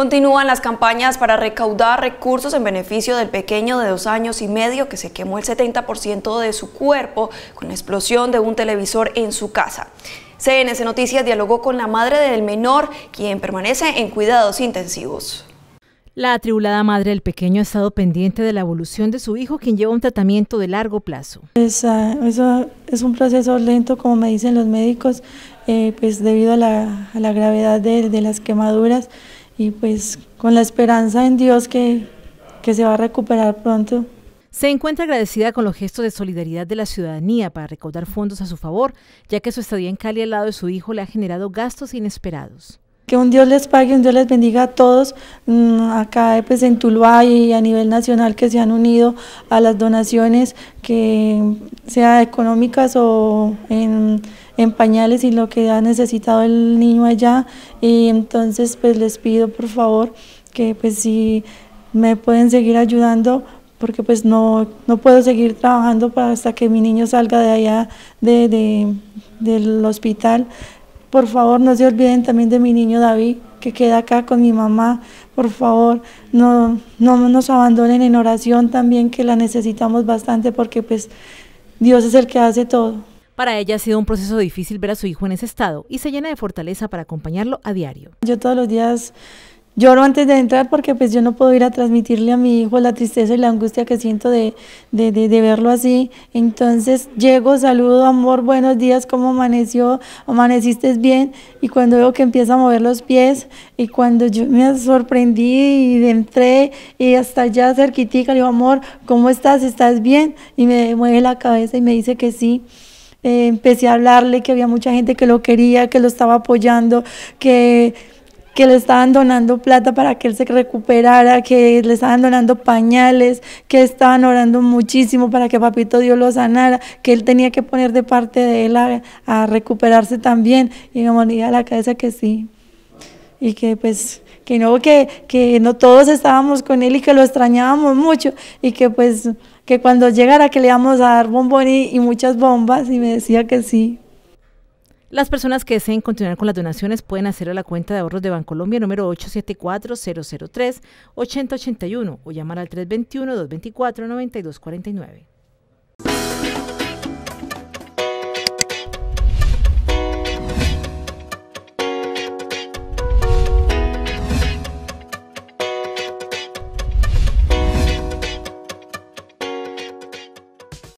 Continúan las campañas para recaudar recursos en beneficio del pequeño de dos años y medio que se quemó el 70% de su cuerpo con la explosión de un televisor en su casa. CNS Noticias dialogó con la madre del menor, quien permanece en cuidados intensivos. La atribulada madre del pequeño ha estado pendiente de la evolución de su hijo, quien lleva un tratamiento de largo plazo. Es, un proceso lento, como me dicen los médicos, eh, pues debido a la, gravedad de las quemaduras y pues con la esperanza en Dios que, se va a recuperar pronto. Se encuentra agradecida con los gestos de solidaridad de la ciudadanía para recaudar fondos a su favor, ya que su estadía en Cali al lado de su hijo le ha generado gastos inesperados que un Dios les pague, un Dios les bendiga a todos mm, acá eh, pues, en Tuluá y a nivel nacional que se han unido a las donaciones, que sea económicas o en, pañales y lo que ha necesitado el niño allá. Y entonces pues les pido por favor que pues si me pueden seguir ayudando porque pues no, no puedo seguir trabajando hasta que mi niño salga de allá del hospital. Por favor, no se olviden también de mi niño David, que queda acá con mi mamá. Por favor, no, no nos abandonen en oración también, que la necesitamos bastante porque pues Dios es el que hace todo. Para ella ha sido un proceso difícil ver a su hijo en ese estado y se llena de fortaleza para acompañarlo a diario. Yo todos los días lloro antes de entrar porque pues yo no puedo ir a transmitirle a mi hijo la tristeza y la angustia que siento de, verlo así. Entonces llego, saludo, amor, buenos días, ¿cómo amaneció? ¿Amaneciste bien? Y cuando veo que empieza a mover los pies y cuando yo me sorprendí y entré y hasta allá cerquitica, le digo, amor, ¿cómo estás? ¿Estás bien? Y me mueve la cabeza y me dice que sí. Eh, empecé a hablarle que había mucha gente que lo quería, que lo estaba apoyando, que que le estaban donando plata para que él se recuperara, que le estaban donando pañales, que estaban orando muchísimo para que Papito Dios lo sanara, que él tenía que poner de parte de él a, recuperarse también. Y me a la cabeza que sí. Y que pues que no, que, que no todos estábamos con él y que lo extrañábamos mucho y que pues que cuando llegara que le íbamos a dar bombón y muchas bombas y me decía que sí. Las personas que deseen continuar con las donaciones pueden hacerlo a la cuenta de ahorros de Bancolombia número 874-003-8081 o llamar al 321-224-9249.